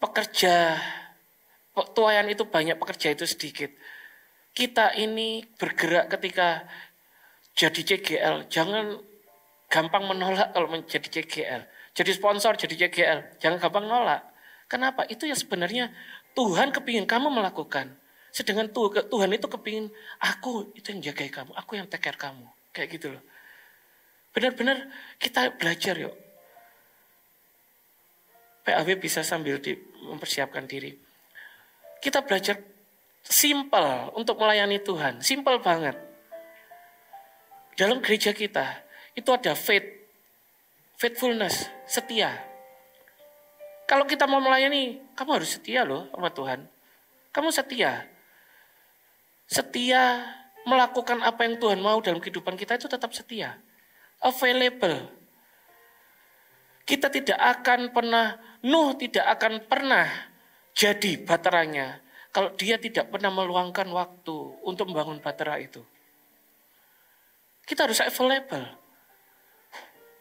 pekerja, tuayan itu banyak, pekerja itu sedikit kita ini bergerak ketika jadi CGL. Jangan gampang menolak kalau menjadi CGL. Jadi sponsor, jadi CGL. Jangan gampang nolak. Kenapa? Itu yang sebenarnya Tuhan kepingin kamu melakukan. Sedangkan Tuhan itu kepingin aku itu yang jagai kamu. Aku yang care kamu. Kayak gitu loh. Benar-benar kita belajar yuk. PAW bisa sambil mempersiapkan diri. Kita belajar simple untuk melayani Tuhan, simple banget. Dalam gereja kita itu ada faith, faithfulness, setia. Kalau kita mau melayani, kamu harus setia loh sama Tuhan. Kamu setia. Setia melakukan apa yang Tuhan mau dalam kehidupan kita itu tetap setia. Available. Kita tidak akan pernah, Nuh tidak akan pernah jadi bateranya kalau dia tidak pernah meluangkan waktu untuk membangun batera itu. Kita harus available.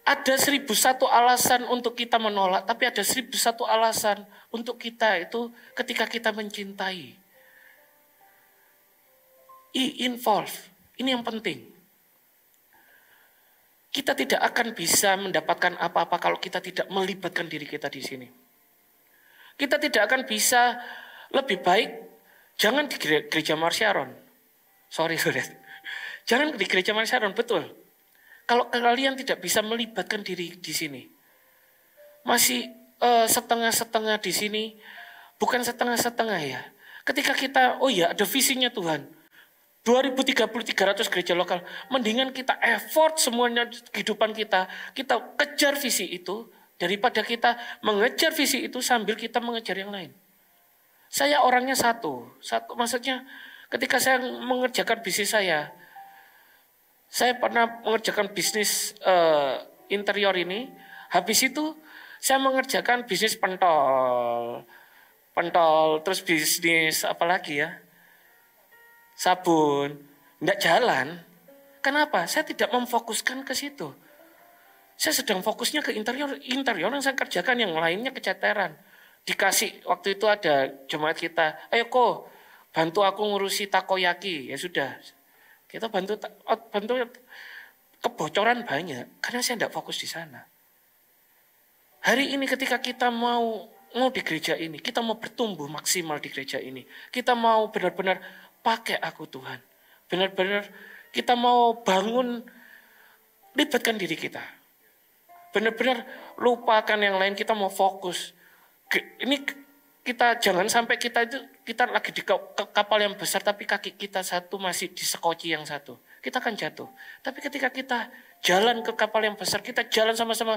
Ada seribu satu alasan untuk kita menolak, tapi ada seribu satu alasan untuk kita itu ketika kita mencintai. I involve, ini yang penting. Kita tidak akan bisa mendapatkan apa-apa kalau kita tidak melibatkan diri kita di sini. Kita tidak akan bisa lebih baik jangan di gereja Marsyaron. Sorry, Sudet. (laughs) Jangan di gereja Marsyaron, betul. Kalau kalian tidak bisa melibatkan diri di sini, masih eh, setengah-setengah di sini, bukan setengah-setengah ya. Ketika kita, oh ya, ada visinya Tuhan. 2030 300 gereja lokal, mendingan kita effort semuanya kehidupan kita, kita kejar visi itu daripada kita mengejar visi itu sambil kita mengejar yang lain. Saya orangnya satu, satu maksudnya ketika saya mengerjakan bisnis saya, saya pernah mengerjakan bisnis uh, interior ini. Habis itu saya mengerjakan bisnis pentol, pentol, terus bisnis apa lagi ya, sabun, tidak jalan. Kenapa? Saya tidak memfokuskan ke situ. Saya sedang fokusnya ke interior, interior yang saya kerjakan yang lainnya keceteran dikasih waktu itu ada jemaat kita, ayo kok bantu aku ngurusi takoyaki ya sudah kita bantu oh, bantu kebocoran banyak karena saya tidak fokus di sana. Hari ini ketika kita mau mau di gereja ini, kita mau bertumbuh maksimal di gereja ini, kita mau benar-benar pakai aku Tuhan, benar-benar kita mau bangun libatkan diri kita, benar-benar lupakan yang lain kita mau fokus ini kita jangan sampai kita itu kita lagi di kapal yang besar tapi kaki kita satu masih di sekoci yang satu. Kita akan jatuh. Tapi ketika kita jalan ke kapal yang besar, kita jalan sama-sama.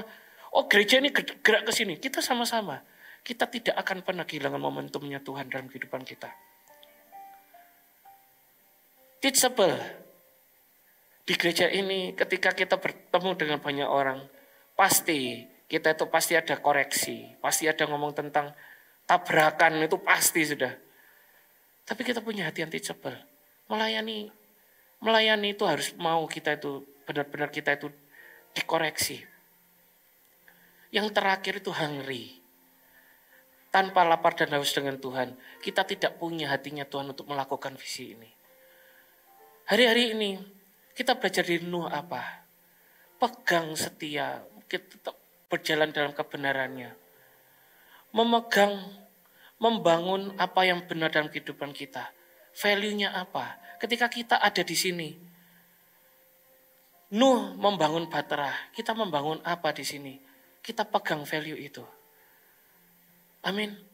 Oh gereja ini gerak ke sini. Kita sama-sama. Kita tidak akan pernah kehilangan momentumnya Tuhan dalam kehidupan kita. Teachable. Di gereja ini ketika kita bertemu dengan banyak orang, pasti kita itu pasti ada koreksi, pasti ada ngomong tentang tabrakan itu pasti sudah. Tapi kita punya hati yang teachable. Melayani melayani itu harus mau kita itu benar-benar kita itu dikoreksi. Yang terakhir itu hungry. Tanpa lapar dan haus dengan Tuhan, kita tidak punya hatinya Tuhan untuk melakukan visi ini. Hari-hari ini kita belajar di Nuh apa? Pegang setia, kita tetap berjalan dalam kebenarannya. Memegang, membangun apa yang benar dalam kehidupan kita. Value-nya apa? Ketika kita ada di sini, Nuh membangun batera, kita membangun apa di sini? Kita pegang value itu. Amin.